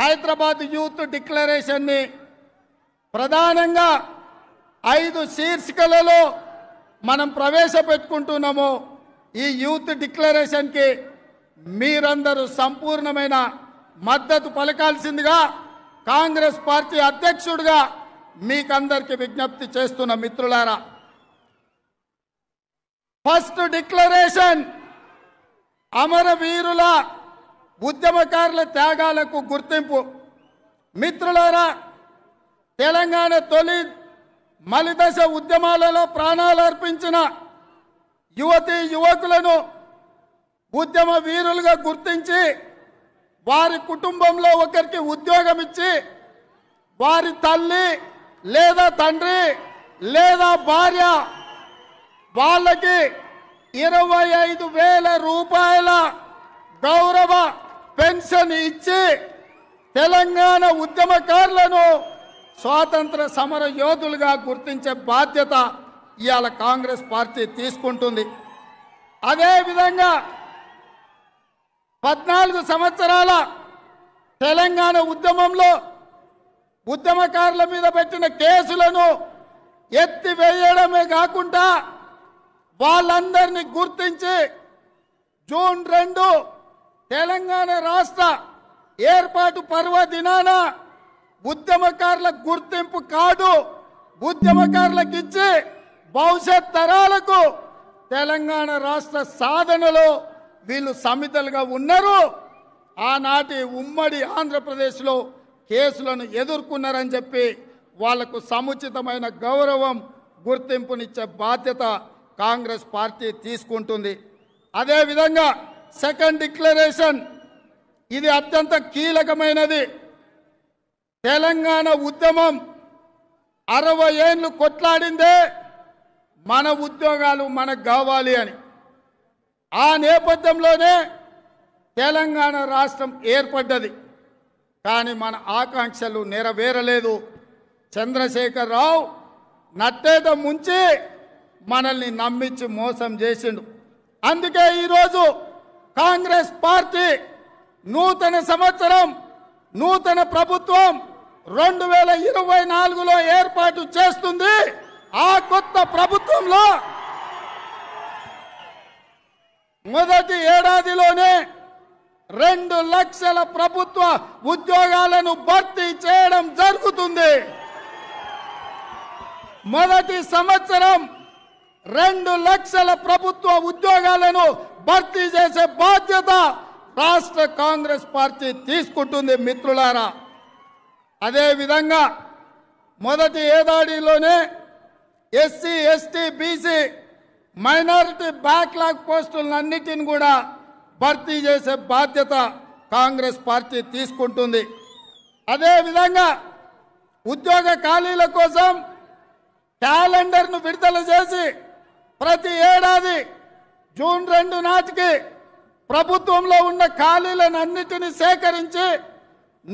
Hyderabad youth డిక్లరేషన్ని ప్రధానంగా ఐదు శీర్షికలలో మనం ప్రవేశపెట్టుకుంటున్నాము ఈ యూత్ డిక్లరేషన్కి మీరందరూ సంపూర్ణమైన మద్దతు పలకాల్సిందిగా కాంగ్రెస్ పార్టీ అధ్యక్షుడిగా మీకందరికి విజ్ఞప్తి చేస్తున్న మిత్రులారా ఫస్ట్ డిక్లరేషన్ అమరవీరుల ఉద్యమకారుల త్యాగాలకు గుర్తింపు మిత్రులారా తెలంగాణ తొలి మలిదశ ఉద్యమాలలో ప్రాణాలు అర్పించిన యువతి యువకులను ఉద్యమ వీరులుగా గుర్తించి వారి కుటుంబంలో ఒకరికి ఉద్యోగం ఇచ్చి వారి తల్లి లేదా తండ్రి లేదా భార్య వాళ్ళకి ఇరవై ఐదు వేల రూపాయల గౌరవ పెన్షన్ ఇచ్చి తెలంగాణ ఉద్యమకారులను స్వాతంత్ర సమర యోధులుగా గుర్తించే బాధ్యత ఇవాళ కాంగ్రెస్ పార్టీ తీసుకుంటుంది అదేవిధంగా పద్నాలుగు సంవత్సరాల తెలంగాణ ఉద్యమంలో ఉద్యమకారుల మీద పెట్టిన కేసులను ఎత్తివేయడమే కాకుండా వాళ్ళందరినీ గుర్తించి జూన్ రెండు తెలంగాణ రాష్ట్ర ఏర్పాటు పర్వదినాన ఉద్యమకారుల గుర్తింపు కార్డు ఉద్యమకారులకు ఇచ్చి భవిష్యత్ తరాలకు తెలంగాణ రాష్ట్ర సాధనలో వీళ్ళు సమితలుగా ఉన్నారు ఆనాటి ఉమ్మడి ఆంధ్రప్రదేశ్లో కేసులను ఎదుర్కొన్నారని చెప్పి వాళ్లకు సముచితమైన గౌరవం గుర్తింపునిచ్చే బాధ్యత కాంగ్రెస్ పార్టీ తీసుకుంటుంది అదేవిధంగా సెకండ్ డిక్లరేషన్ ఇది అత్యంత కీలకమైనది తెలంగాణ ఉద్యమం అరవై ఏళ్ళు కొట్లాడిందే మన ఉద్యోగాలు మనకు కావాలి అని ఆ నేపథ్యంలోనే తెలంగాణ రాష్ట్రం ఏర్పడ్డది కానీ మన ఆకాంక్షలు నెరవేరలేదు చంద్రశేఖరరావు నట్టేట ముంచి మనల్ని నమ్మించి మోసం చేసిండు అందుకే ఈరోజు కాంగ్రెస్ పార్టీ నూతన సంవత్సరం నూతన ప్రభుత్వం రెండు వేల ఇరవై నాలుగులో ఏర్పాటు చేస్తుంది ఆ కొత్త ప్రభుత్వంలో మొదటి ఏడాదిలోనే రెండు లక్షల ప్రభుత్వ ఉద్యోగాలను భర్తీ చేయడం జరుగుతుంది మొదటి సంవత్సరం రెండు లక్షల ప్రభుత్వ ఉద్యోగాలను భర్తీ చేసే బాధ్యత రాష్ట్ర కాంగ్రెస్ పార్టీ తీసుకుంటుంది మిత్రులారా అదేవిధంగా మొదటి ఏడాదిలోనే SC ST BC minority backlog పోస్టులన్నిటిని కూడా భర్తీ చేసే బాధ్యత కాంగ్రెస్ పార్టీ తీసుకుంటుంది అదేవిధంగా ఉద్యోగ ఖాళీల కోసం క్యాలెండర్ను విడుదల చేసి ప్రతి ఏడాది జూన్ రెండు నాటికి ప్రభుత్వంలో ఉన్న ఖాళీలనన్నిటిని సేకరించి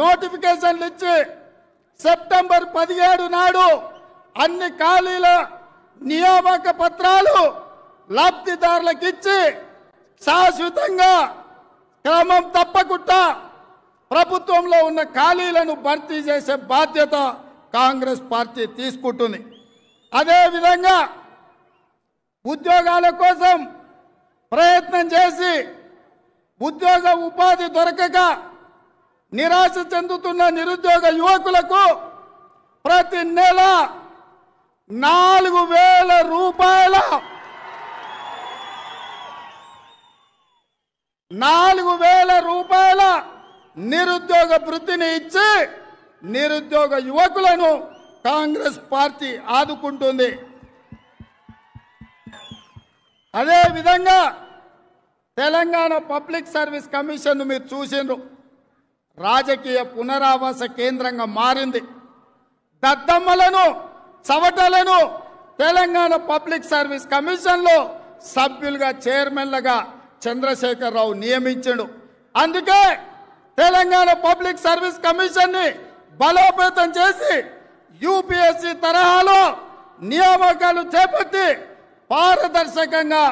నోటిఫికేషన్లు ఇచ్చి సెప్టెంబర్ పదిహేడు నాడు అన్ని ఖాళీల నియామక పత్రాలు లబ్ధిదారులకు ఇచ్చి శాశ్వతంగా క్రమం తప్పకుండా ప్రభుత్వంలో ఉన్న ఖాళీలను భర్తీ చేసే బాధ్యత కాంగ్రెస్ పార్టీ తీసుకుంటుంది అదేవిధంగా ఉద్యోగాల కోసం ప్రయత్నం చేసి ఉద్యోగ ఉపాధి దొరకక నిరాశ చెందుతున్న నిరుద్యోగ యువకులకు ప్రతి నెల నాలుగు వేల రూపాయల నాలుగు వేల రూపాయల నిరుద్యోగ వృత్తిని ఇచ్చి నిరుద్యోగ యువకులను కాంగ్రెస్ పార్టీ ఆదుకుంటుంది అదేవిధంగా తెలంగాణ పబ్లిక్ సర్వీస్ కమిషన్ మీరు చూసిండ్రు రాజకీయ పునరావాస కేంద్రంగా మారింది దద్దమ్మలను చవటలను తెలంగాణ పబ్లిక్ సర్వీస్ కమిషన్లో సభ్యులుగా చైర్మన్లుగా చంద్రశేఖరరావు నియమించాడు అందుకే తెలంగాణ పబ్లిక్ సర్వీస్ కమిషన్ని బలోపేతం చేసి యూపీఎస్సీ తరహాలో నియామకాలు చేపట్టి పారదర్శకంగా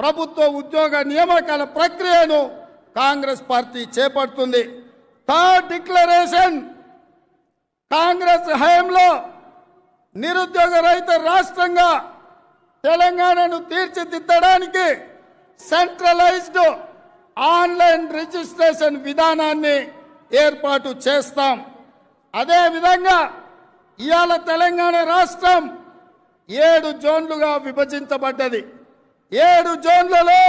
ప్రభుత్వ ఉద్యోగ నియామకాల ప్రక్రియను కాంగ్రెస్ పార్టీ చేపడుతుంది థర్డ్ డిక్లరేషన్ కాంగ్రెస్ హయంలో నిరుద్యోగ రహిత రాష్ట్రంగా తెలంగాణను తీర్చిదిద్దడానికి సెంట్రలైజ్డ్ ఆన్లైన్ రిజిస్ట్రేషన్ విధానాన్ని ఏర్పాటు చేస్తాం అదేవిధంగా ఇవాళ తెలంగాణ రాష్ట్రం ఏడు జోన్లుగా విభజించబడ్డది ఏడు జోన్లలో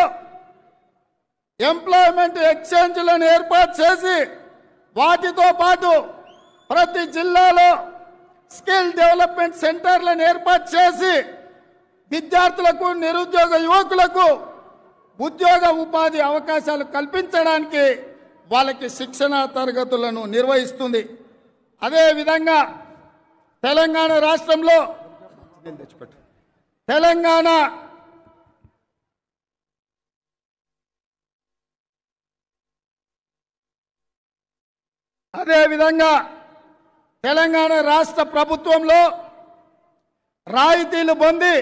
ఎంప్లాయ్మెంట్ ఎక్స్చేంజ్లను ఏర్పాటు చేసి వాటితో పాటు ప్రతి జిల్లాలో స్కిల్ డెవలప్మెంట్ సెంటర్లను ఏర్పాటు చేసి విద్యార్థులకు నిరుద్యోగ యువకులకు ఉద్యోగ ఉపాధి అవకాశాలు కల్పించడానికి వాళ్ళకి శిక్షణ తరగతులను నిర్వహిస్తుంది అదేవిధంగా తెలంగాణ రాష్ట్రంలో నేను తెచ్చిపెట్టు తెలంగాణ అదేవిధంగా తెలంగాణ రాష్ట్ర ప్రభుత్వంలో రాయితీలు పొంది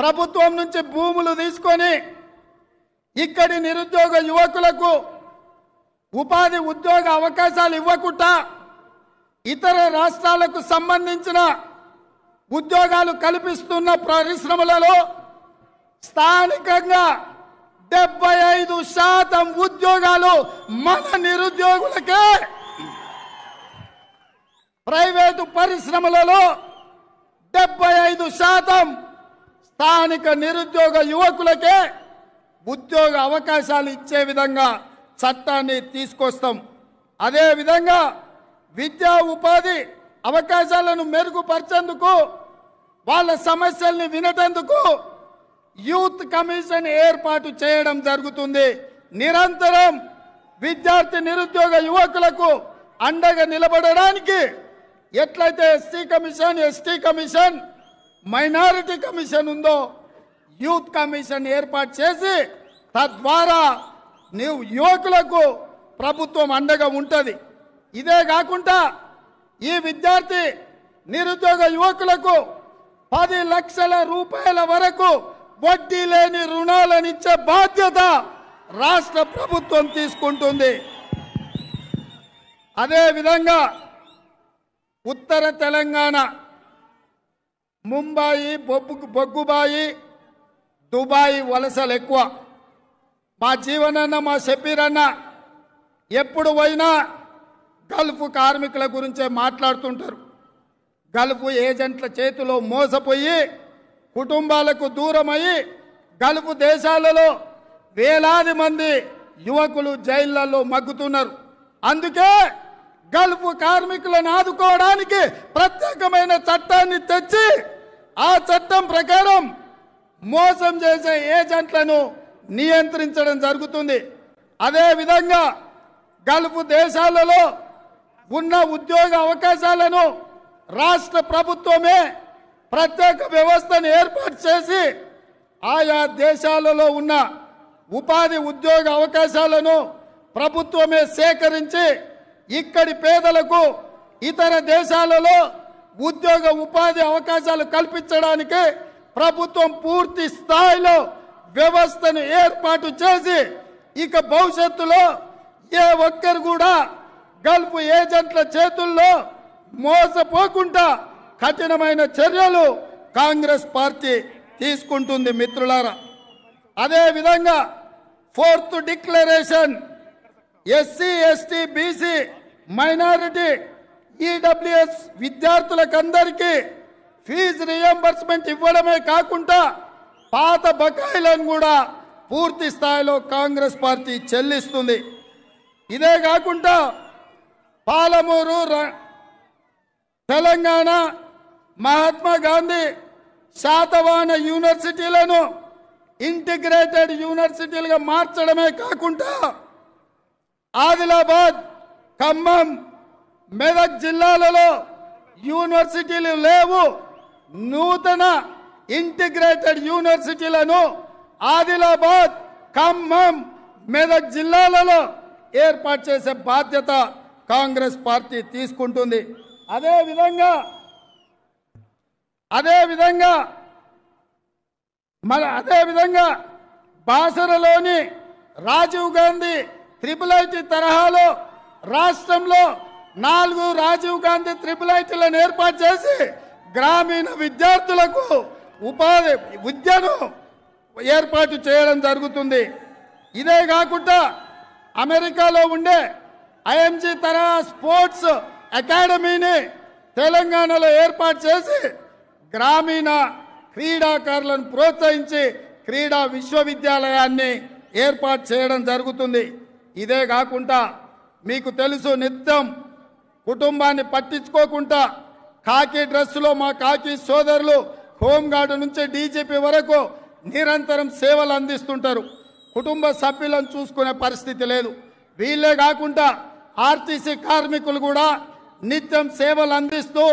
ప్రభుత్వం నుంచి భూములు తీసుకొని ఇక్కడి నిరుద్యోగ యువకులకు ఉపాధి ఉద్యోగ అవకాశాలు ఇవ్వకుండా ఇతర రాష్ట్రాలకు సంబంధించిన ఉద్యోగాలు కల్పిస్తున్న పరిశ్రమలలో స్థానికంగా డెబ్బై ఐదు శాతం ఉద్యోగాలు మన నిరుద్యోగులకే ప్రైవేటు పరిశ్రమలలో డెబ్బై ఐదు శాతం స్థానిక నిరుద్యోగ యువకులకే ఉద్యోగ అవకాశాలు ఇచ్చే విధంగా చట్టాన్ని తీసుకొస్తాం అదేవిధంగా విద్యా ఉపాధి అవకాశాలను మెరుగుపరిచేందుకు వాళ్ళ సమస్యల్ని వినటందుకు యూత్ కమిషన్ ఏర్పాటు చేయడం జరుగుతుంది నిరంతరం విద్యార్థి నిరుద్యోగ యువకులకు అండగా నిలబడడానికి ఎట్లయితే SC commission ST commission minority commission ఉందో యూత్ కమిషన్ ఏర్పాటు చేసి తద్వారా యువకులకు ప్రభుత్వం అండగా ఉంటుంది ఇదే కాకుండా ఈ విద్యార్థి నిరుద్యోగ యువకులకు పది లక్షల రూపాయల వరకు వడ్డీ లేని రుణాలనిచ్చే బాధ్యత రాష్ట్ర ప్రభుత్వం తీసుకుంటుంది అదేవిధంగా ఉత్తర తెలంగాణ ముంబాయి బొబ్బు బొగ్గుబాయి దుబాయి వలసలు ఎక్కువ మా జీవనన్న మా షబీరన్న ఎప్పుడు పోయినా గల్ఫ్ కార్మికుల గురించే మాట్లాడుతుంటారు గల్ఫ్ ఏజెంట్ల చేతిలో మోసపోయి కుటుంబాలకు దూరమయ్యి గల్ఫ్ దేశాలలో వేలాది మంది యువకులు జైళ్లలో మగ్గుతున్నారు అందుకే గల్ఫ్ కార్మికులను ఆదుకోవడానికి ప్రత్యేకమైన చట్టాన్ని తెచ్చి ఆ చట్టం ప్రకారం మోసం చేసే ఏజెంట్లను నియంత్రించడం జరుగుతుంది అదేవిధంగా గల్ఫ్ దేశాలలో ఉన్న ఉద్యోగ అవకాశాలను రాష్ట్ర ప్రభుత్వమే ప్రత్యేక వ్యవస్థను ఏర్పాటు చేసి ఆయా దేశాలలో ఉన్న ఉపాధి ఉద్యోగ అవకాశాలను ప్రభుత్వమే సేకరించి ఇక్కడి పేదలకు ఇతర దేశాలలో ఉద్యోగ ఉపాధి అవకాశాలు కల్పించడానికి ప్రభుత్వం పూర్తి స్థాయిలో వ్యవస్థను ఏర్పాటు చేసి ఇక భవిష్యత్తులో ఏ ఒక్కరు కూడా గల్ఫ్ ఏజెంట్ల చేతుల్లో మోసపోకుండా కఠినమైన చర్యలు కాంగ్రెస్ పార్టీ తీసుకుంటుంది మిత్రులారా అదేవిధంగా fourth declaration SC ST BC minority EWS విద్యార్థులకందరికీ ఫీజు రియంబర్స్మెంట్ ఇవ్వడమే కాకుండా పాత బకాయిలను కూడా పూర్తి స్థాయిలో కాంగ్రెస్ పార్టీ చెల్లిస్తుంది ఇదే కాకుండా పాలమూరు తెలంగాణ మహాత్మా గాంధీ శాతవాన యూనివర్సిటీలను ఇంటిగ్రేటెడ్ యూనివర్సిటీలుగా మార్చడమే కాకుండా ఆదిలాబాద్ ఖమ్మం మెదక్ జిల్లాలలో యూనివర్సిటీలు లేవు నూతన ఇంటిగ్రేటెడ్ యూనివర్సిటీలను ఆదిలాబాద్ ఖమ్మం మెదక్ జిల్లాలలో ఏర్పాటు చేసే బాధ్యత కాంగ్రెస్ పార్టీ తీసుకుంటుంది అదేవిధంగా అదేవిధంగా మన అదేవిధంగా బాసరలోని రాజీవ్ గాంధీ త్రిపుల్ ఐటీ తరహాలో రాష్ట్రంలో నాలుగు రాజీవ్ గాంధీ త్రిపుల్ ఐటీలను ఏర్పాటు చేసి గ్రామీణ విద్యార్థులకు ఉపాధి విద్యను ఏర్పాటు చేయడం జరుగుతుంది ఇదే కాకుండా అమెరికాలో ఉండే ఐఎంజి తరహా స్పోర్ట్స్ అకాడమీని తెలంగాణలో ఏర్పాటు చేసి గ్రామీణ క్రీడాకారులను ప్రోత్సహించి క్రీడా విశ్వవిద్యాలయాన్ని ఏర్పాటు చేయడం జరుగుతుంది ఇదే కాకుండా మీకు తెలుసు నిత్యం కుటుంబాన్ని పట్టించుకోకుండా కాకి డ్రెస్సులో మా కాకి సోదరులు హోంగార్డు నుంచి డీజీపీ వరకు నిరంతరం సేవలు అందిస్తుంటారు కుటుంబ సభ్యులను చూసుకునే పరిస్థితి లేదు వీళ్ళే కాకుండా ఆర్టీసీ కార్మికులు కూడా నిత్యం సేవలు అందిస్తూ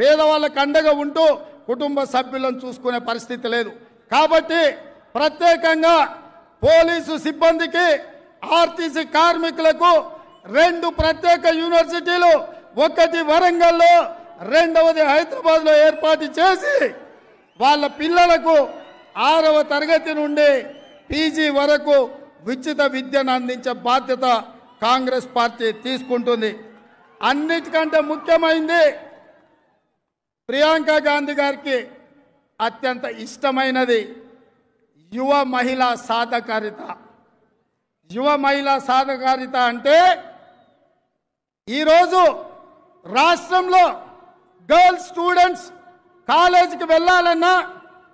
పేదవాళ్ళకు అండగా ఉంటూ కుటుంబ సభ్యులను చూసుకునే పరిస్థితి లేదు కాబట్టి ప్రత్యేకంగా పోలీసు సిబ్బందికి ఆర్టీసీ కార్మికులకు రెండు ప్రత్యేక యూనివర్సిటీలు ఒకటి వరంగల్లో రెండవది హైదరాబాద్లో ఏర్పాటు చేసి వాళ్ళ పిల్లలకు ఆరవ తరగతి నుండి పీజీ వరకు ఉచిత విద్యను అందించే బాధ్యత కాంగ్రెస్ పార్టీ తీసుకుంటుంది అన్నిటికంటే ముఖ్యమైంది ప్రియాంక గాంధీ గారికి అత్యంత ఇష్టమైనది యువ మహిళా సాధకారిత యువ మహిళా సాధకారిత అంటే ఈరోజు రాష్ట్రంలో గర్ల్స్ స్టూడెంట్స్ కాలేజీకి వెళ్ళాలన్నా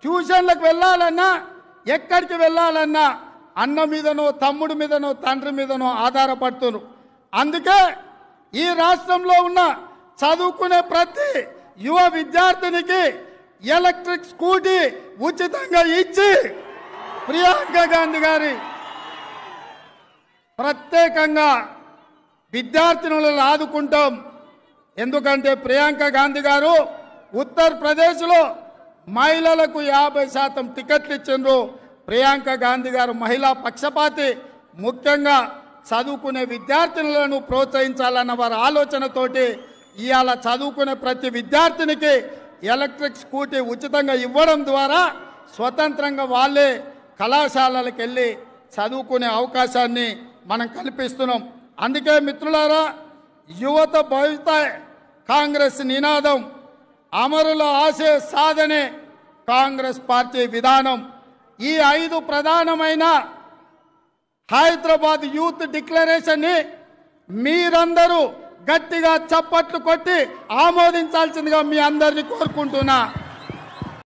ట్యూషన్లకు వెళ్ళాలన్నా ఎక్కడికి వెళ్ళాలన్నా అన్న మీదనో తమ్ముడి మీదనో తండ్రి మీదనో ఆధారపడుతును అందుకే ఈ రాష్ట్రంలో ఉన్న చదువుకునే ప్రతి యువ విద్యార్థినికి ఎలక్ట్రిక్ స్కూటీ ఉచితంగా ఇచ్చి ప్రియాంక గాంధీ గారి ప్రత్యేకంగా విద్యార్థినులను ఆదుకుంటాం ఎందుకంటే ప్రియాంక గాంధీ గారు ఉత్తరప్రదేశ్లో మహిళలకు యాభై శాతం టికెట్లు ఇచ్చిండ్రు ప్రియాంక గాంధీ గారు మహిళా పక్షపాతి ముఖ్యంగా చదువుకునే విద్యార్థినులను ప్రోత్సహించాలన్న వారి ఆలోచనతోటి ఇవాళ చదువుకునే ప్రతి విద్యార్థినికి ఎలక్ట్రిక్ స్కూటీ ఉచితంగా ఇవ్వడం ద్వారా స్వతంత్రంగా వాళ్ళే కళాశాలలకు వెళ్ళి చదువుకునే అవకాశాన్ని మనం కల్పిస్తున్నాం అందుకే మిత్రులారా యువత భవిత కాంగ్రెస్ నినాదం అమరుల ఆశయ సాధనే కాంగ్రెస్ పార్టీ విధానం ఈ ఐదు ప్రధానమైన హైదరాబాద్ యూత్ డిక్లరేషన్ని మీరందరూ గట్టిగా చప్పట్లు కొట్టి ఆమోదించాల్సిందిగా మీ అందరినీ కోరుకుంటున్నా